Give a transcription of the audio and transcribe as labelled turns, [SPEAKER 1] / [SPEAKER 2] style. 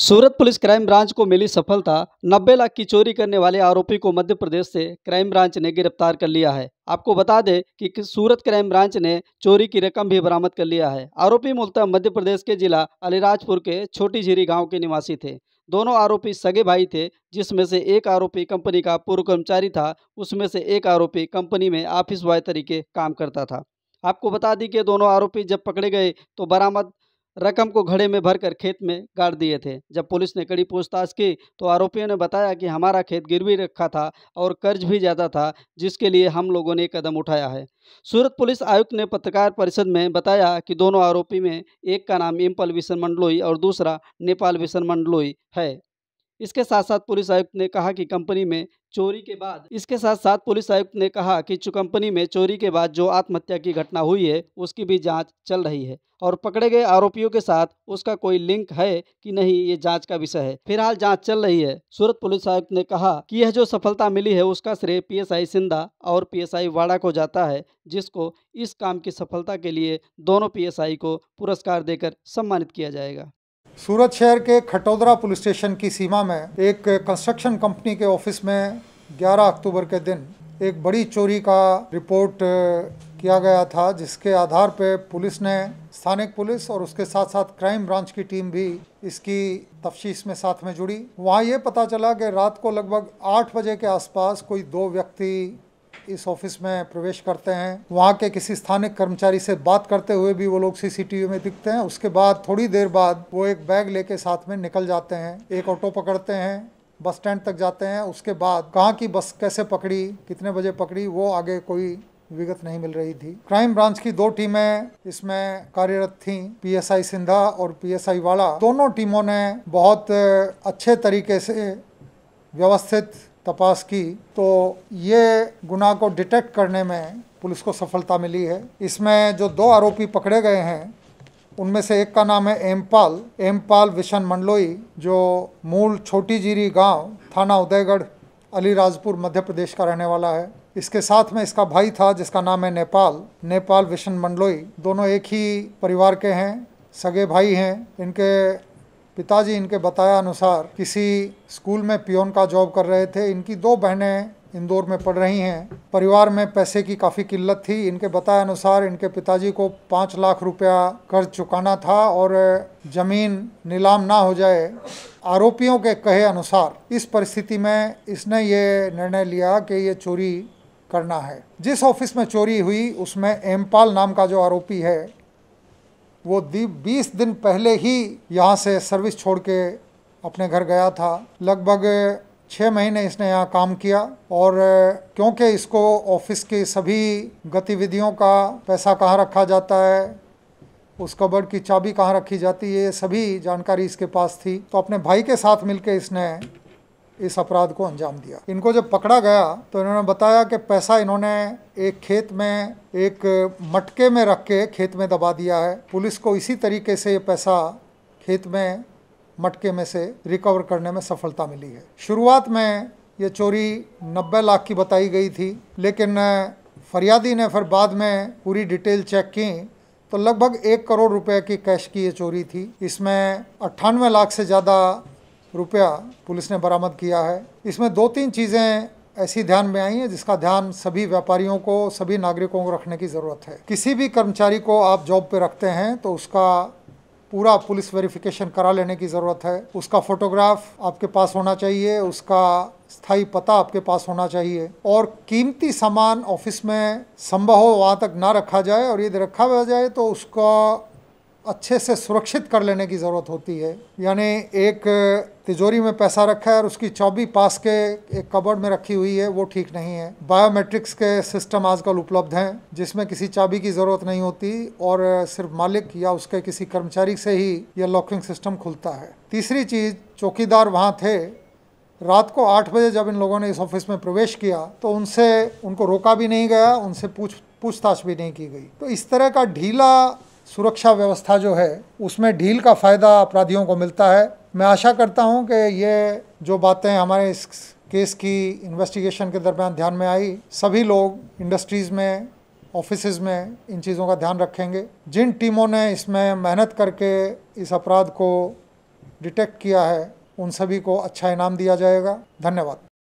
[SPEAKER 1] सूरत police crime branch को मिली सफलता नब्बे लाख की चोरी करने वाले आरोपी को मध्य प्रदेश से क्राइम ब्रांच ने गिरफ्तार कर लिया है आपको बता दें कि सूरत क्राइम ब्रांच ने चोरी की रकम भी बरामद कर लिया है आरोपी मूलतः मध्य प्रदेश के जिला अलीराजपुर के छोटी झीरी गांव के निवासी थे दोनों आरोपी सगे भाई थे जिसमें से एक आरोपी कंपनी का पूर्व कर्मचारी था उसमें से एक आरोपी कंपनी में ऑफिस बॉय तरीके काम करता था आपको बता दी कि दोनों आरोपी जब पकड़े गए तो बरामद रकम को घड़े में भरकर खेत में गाड़ दिए थे जब पुलिस ने कड़ी पूछताछ की तो आरोपियों ने बताया कि हमारा खेत गिरवी रखा था और कर्ज भी ज़्यादा था जिसके लिए हम लोगों ने कदम उठाया है सूरत पुलिस आयुक्त ने पत्रकार परिषद में बताया कि दोनों आरोपी में एक का नाम इम्पल विशन मंडलोई और दूसरा नेपाल विशन मंडलोई है इसके साथ साथ पुलिस आयुक्त ने कहा कि कंपनी में चोरी के बाद इसके साथ साथ पुलिस आयुक्त ने कहा कि कंपनी में चोरी के बाद जो आत्महत्या की घटना हुई है उसकी भी जांच चल रही है और पकड़े गए आरोपियों के साथ उसका कोई लिंक है कि नहीं ये जांच का विषय है फिलहाल जांच चल रही है सूरत पुलिस आयुक्त ने कहा कि यह जो सफलता मिली है उसका श्रेय पीएसआई सिंधा और पीएसआई वाड़ा को जाता है जिसको इस काम की सफलता के लिए दोनों पीएसआई को पुरस्कार देकर सम्मानित किया जाएगा सूरत
[SPEAKER 2] शहर के खटोदरा पुलिस स्टेशन की सीमा में एक कंस्ट्रक्शन कंपनी के ऑफिस में 11 अक्टूबर के दिन एक बड़ी चोरी का रिपोर्ट किया गया था जिसके आधार पर पुलिस ने स्थानिक पुलिस और उसके साथ साथ क्राइम ब्रांच की टीम भी इसकी तफ्तीश में साथ में जुड़ी वहाँ ये पता चला कि रात को लगभग आठ बजे के आसपास कोई दो व्यक्ति इस ऑफिस में प्रवेश करते हैं वहाँ के किसी स्थानीय कर्मचारी से बात करते हुए भी वो लोग सीसीटीवी में दिखते हैं उसके बाद थोड़ी देर बाद वो एक बैग लेके साथ में निकल जाते हैं एक ऑटो पकड़ते हैं बस स्टैंड तक जाते हैं उसके बाद कहाँ की बस कैसे पकड़ी कितने बजे पकड़ी वो आगे कोई विगत नहीं मिल रही थी क्राइम ब्रांच की दो टीमें इसमें कार्यरत थीं पीएसआई सिंधा और पीएसआई वाला दोनों टीमों ने बहुत अच्छे तरीके से व्यवस्थित तपास की तो ये गुनाह को डिटेक्ट करने में पुलिस को सफलता मिली है इसमें जो दो आरोपी पकड़े गए हैं उनमें से एक का नाम है एमपाल एमपाल विशन मंडलोई जो मूल छोटी जीरी गांव थाना उदयगढ़ अलीराजपुर मध्य प्रदेश का रहने वाला है इसके साथ में इसका भाई था जिसका नाम है नेपाल नेपाल विशन मंडलोई दोनों एक ही परिवार के हैं सगे भाई हैं इनके पिताजी इनके बताया अनुसार किसी स्कूल में पियोन का जॉब कर रहे थे इनकी दो बहनें इंदौर में पढ़ रही हैं परिवार में पैसे की काफ़ी किल्लत थी इनके बताए अनुसार इनके पिताजी को पाँच लाख रुपया कर्ज चुकाना था और जमीन नीलाम ना हो जाए आरोपियों के कहे अनुसार इस परिस्थिति में इसने ये निर्णय लिया कि ये चोरी करना है जिस ऑफिस में चोरी हुई उसमें एमपाल नाम का जो आरोपी है वो बीस दिन पहले ही यहाँ से सर्विस छोड़ के अपने घर गया था लगभग छः महीने इसने यहाँ काम किया और क्योंकि इसको ऑफिस की सभी गतिविधियों का पैसा कहाँ रखा जाता है उस कबड़ की चाबी कहाँ रखी जाती है ये सभी जानकारी इसके पास थी तो अपने भाई के साथ मिलकर इसने इस अपराध को अंजाम दिया इनको जब पकड़ा गया तो इन्होंने बताया कि पैसा इन्होंने एक खेत में एक मटके में रख के खेत में दबा दिया है पुलिस को इसी तरीके से ये पैसा खेत में मटके में से रिकवर करने में सफलता मिली है शुरुआत में ये चोरी 90 लाख की बताई गई थी लेकिन फरियादी ने फिर बाद में पूरी डिटेल चेक की तो लगभग एक करोड़ रुपए की कैश की ये चोरी थी इसमें अट्ठानवे लाख से ज़्यादा रुपया पुलिस ने बरामद किया है इसमें दो तीन चीज़ें ऐसी ध्यान में आई है जिसका ध्यान सभी व्यापारियों को सभी नागरिकों को रखने की ज़रूरत है किसी भी कर्मचारी को आप जॉब पे रखते हैं तो उसका पूरा पुलिस वेरिफिकेशन करा लेने की ज़रूरत है उसका फोटोग्राफ आपके पास होना चाहिए उसका स्थायी पता आपके पास होना चाहिए और कीमती सामान ऑफिस में संभव हो वहाँ तक ना रखा जाए और यदि रखा जाए तो उसका अच्छे से सुरक्षित कर लेने की ज़रूरत होती है यानी एक तिजोरी में पैसा रखा है और उसकी चौबी पास के एक कबर्ड में रखी हुई है वो ठीक नहीं है बायोमेट्रिक्स के सिस्टम आजकल उपलब्ध हैं जिसमें किसी चाबी की ज़रूरत नहीं होती और सिर्फ मालिक या उसके किसी कर्मचारी से ही यह लॉकिंग सिस्टम खुलता है तीसरी चीज़ चौकीदार वहाँ थे रात को आठ बजे जब इन लोगों ने इस ऑफिस में प्रवेश किया तो उनसे उनको रोका भी नहीं गया उनसे पूछ पूछताछ भी नहीं की गई तो इस तरह का ढीला सुरक्षा व्यवस्था जो है उसमें ढील का फ़ायदा अपराधियों को मिलता है मैं आशा करता हूं कि ये जो बातें हमारे इस केस की इन्वेस्टिगेशन के दरमियान ध्यान में आई सभी लोग इंडस्ट्रीज़ में ऑफिस में इन चीज़ों का ध्यान रखेंगे जिन टीमों ने इसमें मेहनत करके इस अपराध को डिटेक्ट किया है उन सभी को अच्छा इनाम दिया जाएगा धन्यवाद